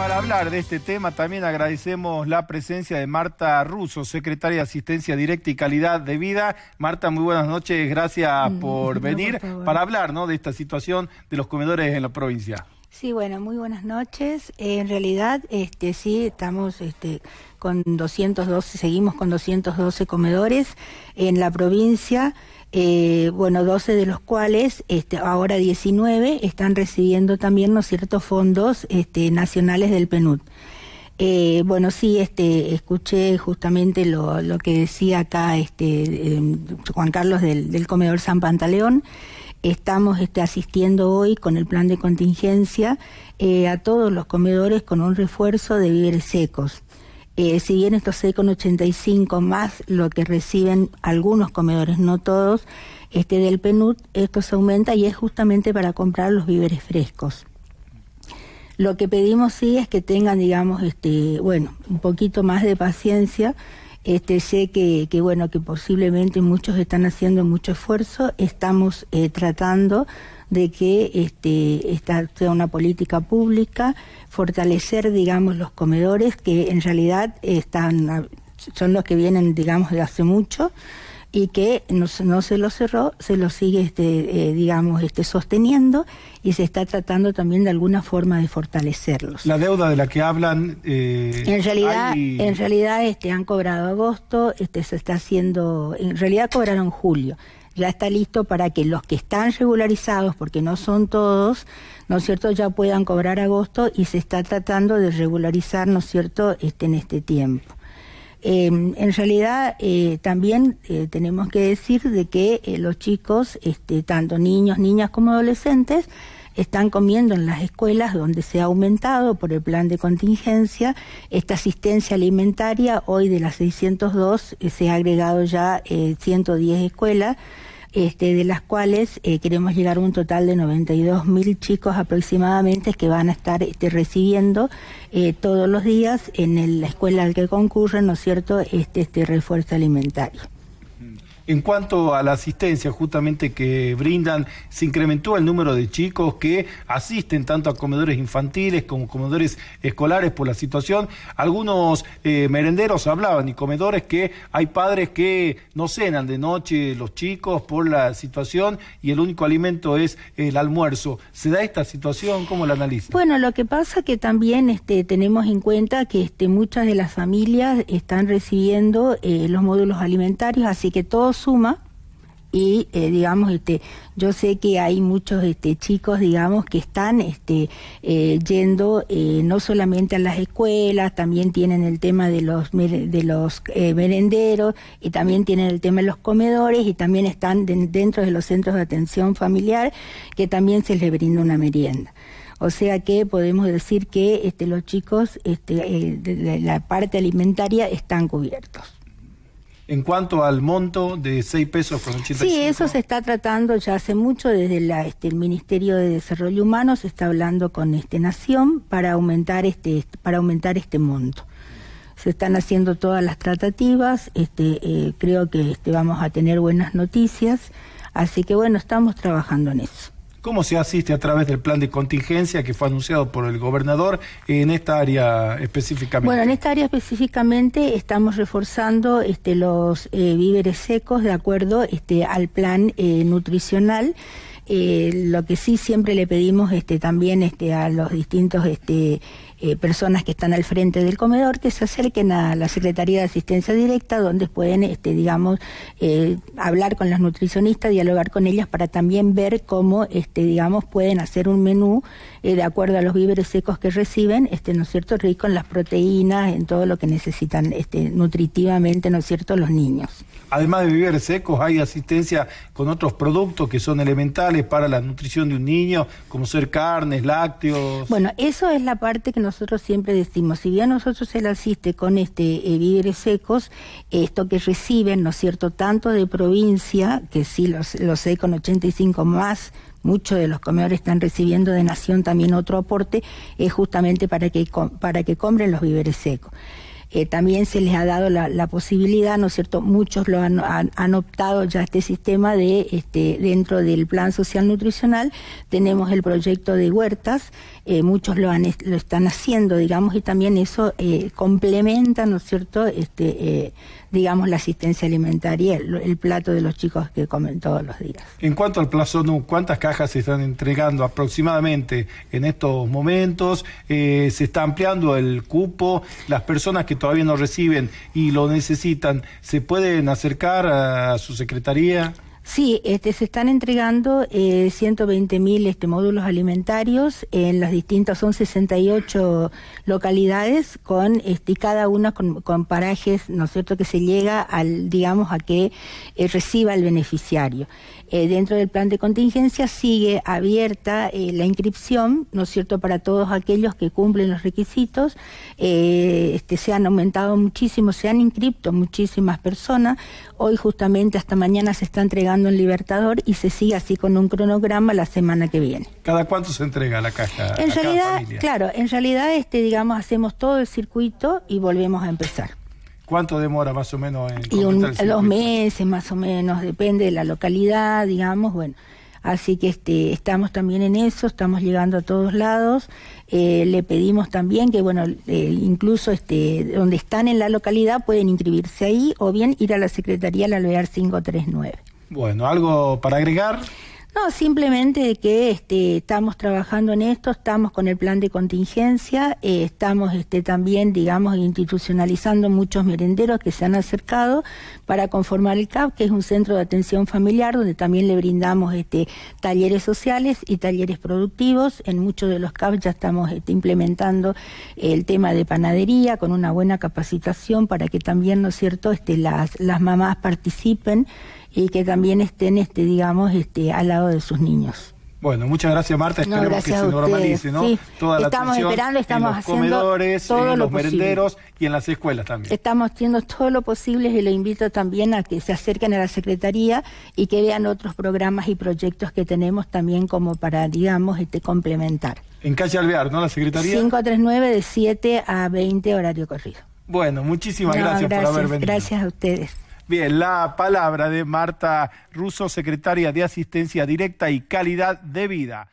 para hablar de este tema también agradecemos la presencia de Marta Russo, secretaria de Asistencia Directa y Calidad de Vida. Marta, muy buenas noches, gracias por venir para hablar ¿no? de esta situación de los comedores en la provincia. Sí, bueno, muy buenas noches. Eh, en realidad, este, sí, estamos este, con 212, seguimos con 212 comedores en la provincia. Eh, bueno, 12 de los cuales, este, ahora 19, están recibiendo también, ¿no ciertos fondos este, nacionales del PNUD. Eh, bueno, sí, este, escuché justamente lo, que decía acá este, em, Juan Carlos del, del, comedor San Pantaleón. Estamos este, asistiendo hoy con el plan de contingencia eh, a todos los comedores con un refuerzo de víveres secos. Eh, si bien estos 6,85 más lo que reciben algunos comedores, no todos, este del PNUD, esto se aumenta y es justamente para comprar los víveres frescos. Lo que pedimos sí es que tengan, digamos, este, bueno, un poquito más de paciencia este, sé que, bueno, que posiblemente muchos están haciendo mucho esfuerzo. Estamos eh, tratando de que este, esta sea una política pública, fortalecer, digamos, los comedores que en realidad están, son los que vienen, digamos, de hace mucho y que no, no, se lo cerró, se lo sigue, este, eh, digamos, este, sosteniendo y se está tratando también de alguna forma de fortalecerlos. La deuda de la que hablan... Eh, en realidad, en realidad este, han cobrado agosto, este, se está haciendo, en realidad cobraron julio. Ya está listo para que los que están regularizados, porque no son todos, ¿no es cierto?, ya puedan cobrar agosto y se está tratando de regularizar, ¿no es cierto?, este, en este tiempo. Em, en realidad eh, también eh, tenemos que decir de que eh, los chicos, este, tanto niños, niñas como adolescentes, están comiendo en las escuelas donde se ha aumentado por el plan de contingencia esta asistencia alimentaria. Hoy de las 602 se ha agregado ya 110 escuelas este, de las cuales eh, queremos llegar a un total de 92.000 chicos aproximadamente que van a estar este, recibiendo eh, todos los días en la escuela al que concurren, ¿no es cierto?, este, este refuerzo alimentario. En cuanto a la asistencia justamente que brindan, se incrementó el número de chicos que asisten tanto a comedores infantiles como comedores escolares por la situación. Algunos eh, merenderos hablaban y comedores que hay padres que no cenan de noche los chicos por la situación y el único alimento es el almuerzo. ¿Se da esta situación? ¿Cómo la analiza? Bueno, lo que pasa que también este, tenemos en cuenta que este, muchas de las familias están recibiendo eh, los módulos alimentarios, así que todos suma y eh, digamos este yo sé que hay muchos este chicos digamos que están este eh, yendo eh, no solamente a las escuelas también tienen el tema de los de los merenderos y también tienen el tema de los comedores y también están dentro de los centros de atención familiar que también se les brinda una merienda o sea que podemos decir que este, los chicos este, de la parte alimentaria están cubiertos en cuanto al monto de 6 pesos con 85. Sí, eso se está tratando ya hace mucho desde la, este, el Ministerio de Desarrollo Humano se está hablando con este Nación para aumentar este, este para aumentar este monto. Se están haciendo todas las tratativas, este, eh, creo que este, vamos a tener buenas noticias, así que bueno, estamos trabajando en eso cómo se asiste a través del plan de contingencia que fue anunciado por el gobernador en esta área específicamente. Bueno, en esta área específicamente estamos reforzando este, los eh, víveres secos de acuerdo este, al plan eh, nutricional eh, lo que sí siempre le pedimos este, también este, a los distintos este, eh, personas que están al frente del comedor que se acerquen a la Secretaría de Asistencia Directa, donde pueden, digamos, eh, hablar con las nutricionistas, dialogar con ellas para también ver cómo, digamos, pueden hacer un menú de acuerdo a los víveres secos que reciben, este, ¿no es cierto?, rico en las proteínas, en todo lo que necesitan nutritivamente, ¿no es cierto?, los niños. Además de víveres secos, hay asistencia con otros productos que son elementales para la nutrición de un niño, como ser carnes, lácteos. Bueno, eso es la parte que nosotros siempre decimos. Si bien nosotros se asiste con este eh, víveres secos, esto que reciben, ¿no es cierto?, tanto de provincia, que sí los, los sé con 85 más muchos de los comedores están recibiendo de Nación también otro aporte, es justamente para que, para que compren los víveres secos. Eh, también se les ha dado la, posibilidad, ¿no es cierto? Muchos lo han, optado ya este sistema de, este, dentro del plan social nutricional, tenemos el proyecto de huertas, eh, muchos lo, lo están haciendo, digamos, y también eso eh, complementa, ¿no es cierto?, este, digamos, la asistencia alimentaria, el, plato de los chicos que comen todos los días. En cuanto al plazo, ¿cuántas cajas se están entregando aproximadamente en estos momentos? ¿Se está ampliando el cupo? ¿Las personas que todavía no reciben y lo necesitan, ¿se pueden acercar a su secretaría? Sí, este, se están entregando eh, 120.000 este, módulos alimentarios en las distintas, son 68 localidades, con este, cada una con, parajes, ¿no es cierto?, que se llega al, digamos, a que eh, reciba el beneficiario. Eh, dentro del plan de contingencia sigue abierta eh, la inscripción, ¿no es cierto?, para todos aquellos que cumplen los requisitos. Este, se han aumentado muchísimo, se han inscripto muchísimas personas. Hoy justamente hasta mañana se está entregando dando en Libertador y se sigue así con un cronograma la semana que viene. ¿Cada cuánto se entrega la caja? En realidad, claro, en realidad este digamos hacemos todo el circuito y volvemos a empezar. ¿Cuánto demora más o menos en y un, Dos meses más o menos, depende de la localidad, digamos, bueno. Así que este, estamos también en eso, estamos llegando a todos lados. Eh, le pedimos también que, bueno, eh, incluso este, donde están en la localidad pueden inscribirse ahí o bien ir a la Secretaría al alvear 539. Bueno, ¿algo para agregar? No, simplemente que este, estamos trabajando en esto, estamos con el plan de contingencia, eh, estamos este, también, digamos, institucionalizando muchos merenderos que se han acercado para conformar el CAP, que es un centro de atención familiar donde también le brindamos este, talleres sociales y talleres productivos. En muchos de los CAP ya estamos este, implementando el tema de panadería con una buena capacitación para que también, ¿no es cierto?, este, las mamás participen y que también estén, este, digamos, este, al lado de sus niños. Bueno, muchas gracias Marta, esperemos que se normalice, ¿no? estamos esperando, estamos en los comedores, en los merenderos y en las escuelas también. Estamos haciendo todo lo posible y lo invito también a que se acerquen a la Secretaría y que vean otros programas y proyectos que tenemos también como para, digamos, este, complementar. En calle Alvear, ¿no? La Secretaría. 539 de 7 a 20 horario corrido. Bueno, muchísimas gracias, gracias por haber venido. Gracias a ustedes. Bien, la palabra de Marta Russo, secretaria de Asistencia Directa y Calidad de Vida.